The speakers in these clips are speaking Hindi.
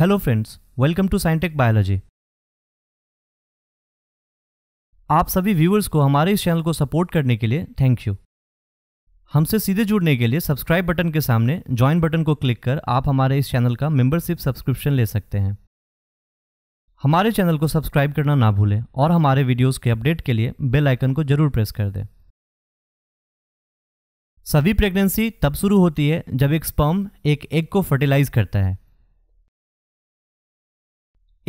hello friends welcome to scitech biology आप सभी व्यूअर्स को हमारे इस चैनल को सपोर्ट करने के लिए थैंक यू हमसे सीधे जुड़ने के लिए सब्सक्राइब बटन के सामने ज्वाइन बटन को क्लिक कर आप हमारे इस चैनल का मेंबरशिप सब्सक्रिप्शन ले सकते हैं हमारे चैनल को सब्सक्राइब करना ना भूलें और हमारे वीडियोस के अपडेट के लिए बेल आइकन को जरूर प्रेस कर दें सभी प्रेगनेंसी तब शुरू होती है जब एक स्पर्म एक एग को फर्टिलाइज करता है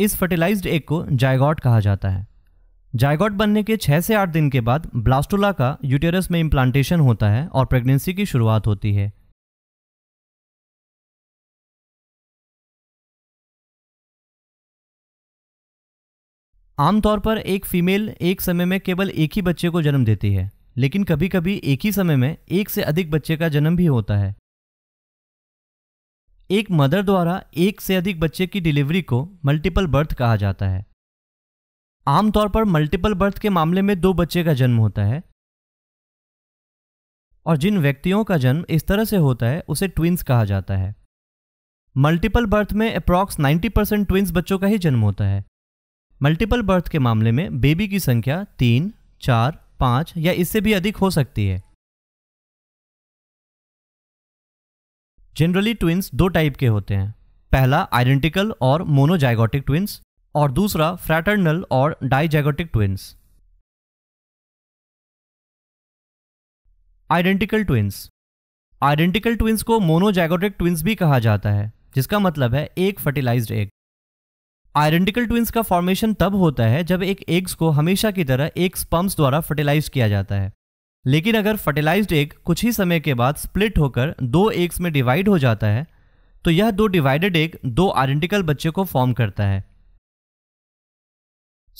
इस फर्टिलाइज्ड एग को जायगॉट कहा जाता है जायगॉट बनने के छः से आठ दिन के बाद ब्लास्टोला का यूटेरस में इम्प्लांटेशन होता है और प्रेगनेंसी की शुरुआत होती है आमतौर पर एक फीमेल एक समय में केवल एक ही बच्चे को जन्म देती है लेकिन कभी कभी एक ही समय में एक से अधिक बच्चे का जन्म भी होता है एक मदर द्वारा एक से अधिक बच्चे की डिलीवरी को मल्टीपल बर्थ कहा जाता है आमतौर पर मल्टीपल बर्थ के मामले में दो बच्चे का जन्म होता है और जिन व्यक्तियों का जन्म इस तरह से होता है उसे ट्विंस कहा जाता है मल्टीपल बर्थ में अप्रॉक्स 90 परसेंट ट्विंस बच्चों का ही जन्म होता है मल्टीपल बर्थ के मामले में बेबी की संख्या तीन चार पाँच या इससे भी अधिक हो सकती है जनरली ट्विंस दो टाइप के होते हैं पहला आइडेंटिकल और मोनोजाइगोटिक ट्विंस और दूसरा फ्रैटर्नल और dizygotic twins identical twins identical twins को मोनोजाइगोटिक ट्विंस भी कहा जाता है जिसका मतलब है एक फर्टिलाइज्ड एग आइडेंटिकल ट्विंस का फॉर्मेशन तब होता है जब एक एग्स को हमेशा की तरह एक स्पम्स द्वारा फर्टिलाइज किया जाता है लेकिन अगर फर्टिलाइज्ड एग कुछ ही समय के बाद स्प्लिट होकर दो एग्स में डिवाइड हो जाता है तो यह दो डिवाइडेड एग दो आइडेंटिकल बच्चे को फॉर्म करता है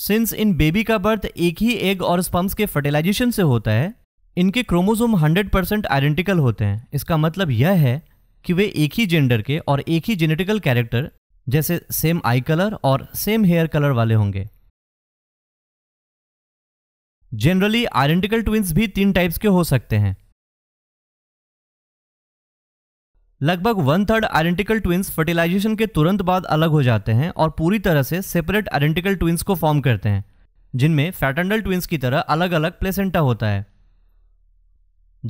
सिंस इन बेबी का बर्थ एक ही एग और स्पम्स के फर्टिलाइजेशन से होता है इनके क्रोमोसोम 100% आइडेंटिकल होते हैं इसका मतलब यह है कि वे एक ही जेंडर के और एक ही जेनेटिकल कैरेक्टर जैसे सेम आई कलर और सेम हेयर कलर वाले होंगे जनरली आइडेंटिकल ट्विंस भी तीन टाइप्स के हो सकते हैं लगभग one third identical twins fertilization के तुरंत बाद अलग हो जाते हैं और पूरी तरह से सेपरेट आइडेंटिकल ट्विंस को फॉर्म करते हैं जिनमें फैटनडल ट्विंस की तरह अलग अलग प्लेसेंटा होता है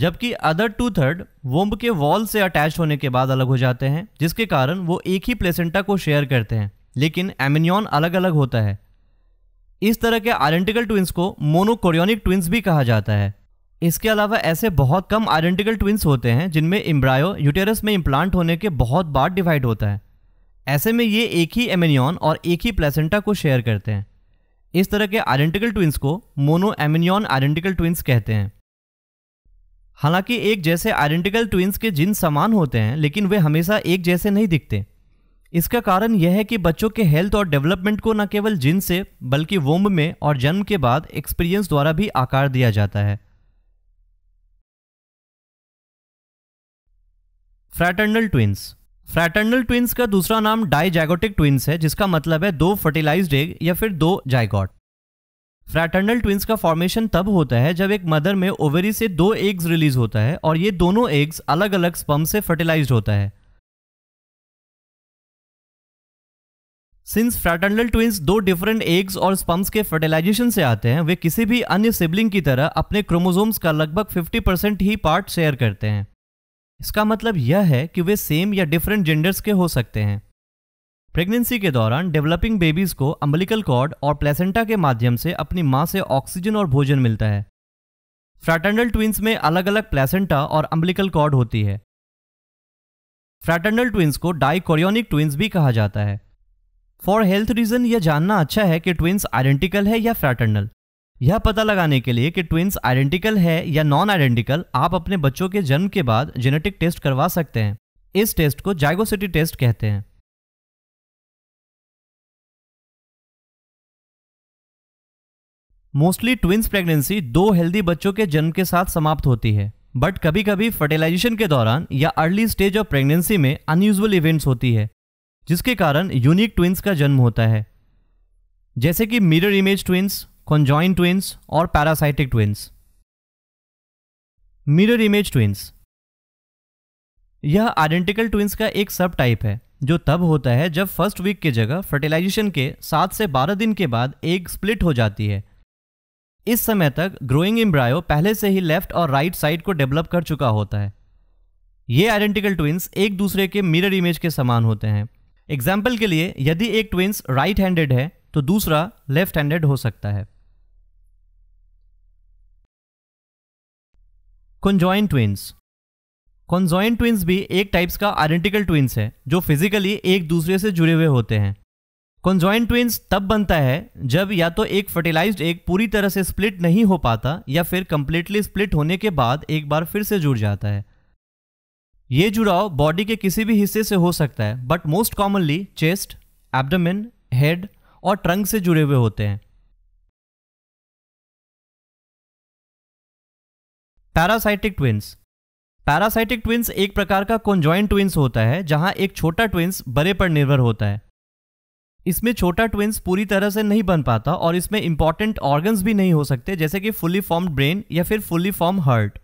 जबकि अदर टू थर्ड वोम्ब के वॉल से अटैच होने के बाद अलग हो जाते हैं जिसके कारण वो एक ही प्लेसेंटा को शेयर करते हैं लेकिन एमिनियन अलग अलग होता है इस तरह के आइडेंटिकल ट्विंस को मोनोकोरियोनिक ट्विंस भी कहा जाता है इसके अलावा ऐसे बहुत कम आइडेंटिकल ट्विंस होते हैं जिनमें इम्ब्रायो यूटेरस में इम्प्लांट होने के बहुत बार डिवाइड होता है ऐसे में ये एक ही एमिनियन और एक ही प्लेसेंटा को शेयर करते हैं इस तरह के आइडेंटिकल ट्विंस को मोनो एमिनियन आइडेंटिकल ट्विंस कहते हैं हालांकि एक जैसे आइडेंटिकल ट्विंस के जिन समान होते हैं लेकिन वे हमेशा एक जैसे नहीं दिखते इसका कारण यह है कि बच्चों के हेल्थ और डेवलपमेंट को न केवल जिन से बल्कि वोम्ब में और जन्म के बाद एक्सपीरियंस द्वारा भी आकार दिया जाता है फ्रैटर्नल ट्विंस फ्रैटर्नल ट्विंस का दूसरा नाम डाइजैगोटिक ट्विंस है जिसका मतलब है दो फर्टिलाइज एग या फिर दो जायगॉट फ्रैटर्नल ट्विंस का फॉर्मेशन तब होता है जब एक मदर में ओवरी से दो एग्स रिलीज होता है और ये दोनों एग्स अलग अलग स्पम से फर्टिलाइज होता है सिंस फ्रैटर्नल ट्विंस दो डिफरेंट एग्स और स्पम्स के फर्टिलाइजेशन से आते हैं वे किसी भी अन्य सिबलिंग की तरह अपने क्रोमोजोम्स का लगभग 50 परसेंट ही पार्ट शेयर करते हैं इसका मतलब यह है कि वे सेम या डिफरेंट जेंडर्स के हो सकते हैं प्रेगनेंसी के दौरान डेवलपिंग बेबीज़ को अम्बलिकल कॉर्ड और प्लेसेंटा के माध्यम से अपनी माँ से ऑक्सीजन और भोजन मिलता है फ्रैटर्नल ट्विंस में अलग अलग प्लेसेंटा और अम्बलिकल कॉर्ड होती है फ्रैटर्नल ट्विंस को डाइकोरियोनिक ट्विंस भी कहा जाता है फॉर हेल्थ रीजन यह जानना अच्छा है कि ट्विंस आइडेंटिकल है या फ्रैटर्नल यह पता लगाने के लिए कि ट्विंस आइडेंटिकल है या नॉन आइडेंटिकल आप अपने बच्चों के जन्म के बाद जेनेटिक टेस्ट करवा सकते हैं इस टेस्ट को जाइगोसिटी टेस्ट कहते हैं मोस्टली ट्विंस प्रेगनेंसी दो हेल्दी बच्चों के जन्म के साथ समाप्त होती है बट कभी कभी फर्टिलाइजेशन के दौरान या अर्ली स्टेज ऑफ प्रेगनेंसी में अनयूजल इवेंट्स होती है जिसके कारण यूनिक ट्विंस का जन्म होता है जैसे कि mirror image twins conjoined twins और parasitic twins mirror image twins यह आइडेंटिकल ट्विंस का एक सब टाइप है जो तब होता है जब फर्स्ट वीक की जगह फर्टिलाइजेशन के सात से बारह दिन के बाद एक स्प्लिट हो जाती है इस समय तक ग्रोइंग इम्ब्रायो पहले से ही लेफ्ट और राइट साइड को डेवलप कर चुका होता है ये आइडेंटिकल ट्विंस एक दूसरे के मिरर इमेज के समान होते हैं एग्जाम्पल के लिए यदि एक ट्विंस राइट हैंडेड है तो दूसरा लेफ्ट हैंडेड हो सकता है कॉन्जॉइन ट्विंस कॉन्जॉइन ट्विंस भी एक टाइप्स का आइडेंटिकल ट्विंस है जो फिजिकली एक दूसरे से जुड़े हुए होते हैं कॉन्जॉइन ट्विंस तब बनता है जब या तो एक फर्टिलाइज्ड एक पूरी तरह से स्प्लिट नहीं हो पाता या फिर कंप्लीटली स्प्लिट होने के बाद एक बार फिर से जुड़ जाता है ये जुड़ाव बॉडी के किसी भी हिस्से से हो सकता है but most commonly chest abdomen head और ट्रंक से जुड़े हुए होते हैं पैरासाइटिक ट्विंस पैरासाइटिक ट्विंस एक प्रकार का कॉन्जॉइंट ट्विंस होता है जहां एक छोटा ट्विंस बड़े पर निर्भर होता है इसमें छोटा ट्विंस पूरी तरह से नहीं बन पाता और इसमें इंपॉर्टेंट ऑर्गन्स भी नहीं हो सकते जैसे कि फुली फॉर्म्ड ब्रेन या फिर fully form heart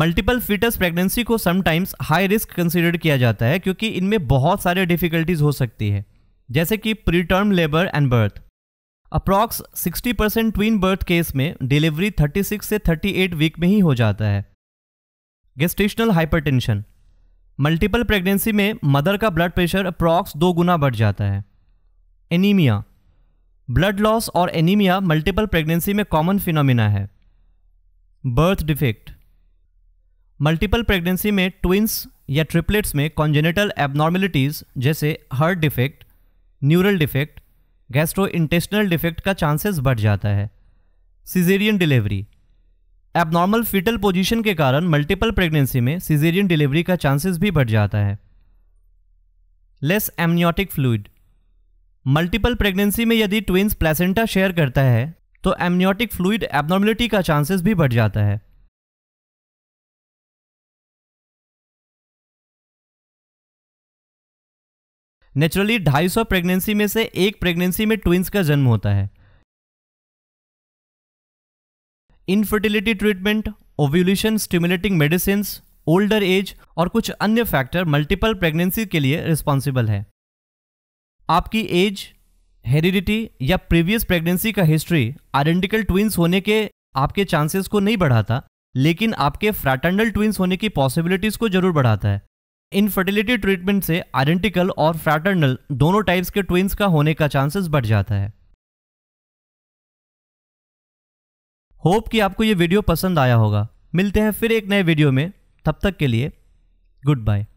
multiple fetus pregnancy को समटाइम्स हाई रिस्क कंसिडर किया जाता है क्योंकि इनमें बहुत सारे डिफिकल्टीज हो सकती है जैसे कि pre term labour and birth approx 60 percent twin birth case में डिलीवरी 36 से 38 वीक में ही हो जाता है गेस्टेशनल हाइपरटेंशन मल्टीपल प्रेगनेंसी में मदर का ब्लड प्रेशर अप्रॉक्स दो गुना बढ़ जाता है एनीमिया ब्लड लॉस और एनीमिया मल्टीपल प्रेगनेंसी में कॉमन फिनोमिना है बर्थ डिफेक्ट मल्टीपल प्रेगनेंसी में ट्विंस या ट्रिपलेट्स में कॉन्जेनेटल एबनॉर्मेलिटीज़ जैसे heart defect neural defect gastro intestinal defect का चांसेस बढ़ जाता है caesarean delivery abnormal fetal position के कारण मल्टीपल प्रेगनेंसी में सीजेरियन डिलीवरी का चांसेस भी बढ़ जाता है less amniotic fluid multiple pregnancy में यदि ट्विंस प्लेसेंटा शेयर करता है तो एमनियोटिक फ्लूड एबनॉर्मेलिटी का चांसेस भी बढ़ जाता है नेचुरली 250 प्रेगनेंसी में से एक प्रेगनेंसी में ट्विंस का जन्म होता है infertility treatment ovulation stimulating medicine older age और कुछ अन्य फैक्टर मल्टीपल प्रेगनेंसी के लिए रिस्पॉन्सिबल है आपकी एज हेरिडिटी या प्रीवियस प्रेगनेंसी का हिस्ट्री आइडेंटिकल ट्विंस होने के आपके चांसेस को नहीं बढ़ाता लेकिन आपके फ्रैटर्नल ट्विंस होने की पॉसिबिलिटीज को जरूर बढ़ाता है इनफर्टिलिटी ट्रीटमेंट से आइडेंटिकल और फ्रैटर्नल दोनों टाइप्स के ट्विंस का होने का चांसेस बढ़ जाता है होप कि आपको ये वीडियो पसंद आया होगा मिलते हैं फिर एक नए वीडियो में तब तक के लिए गुड बाय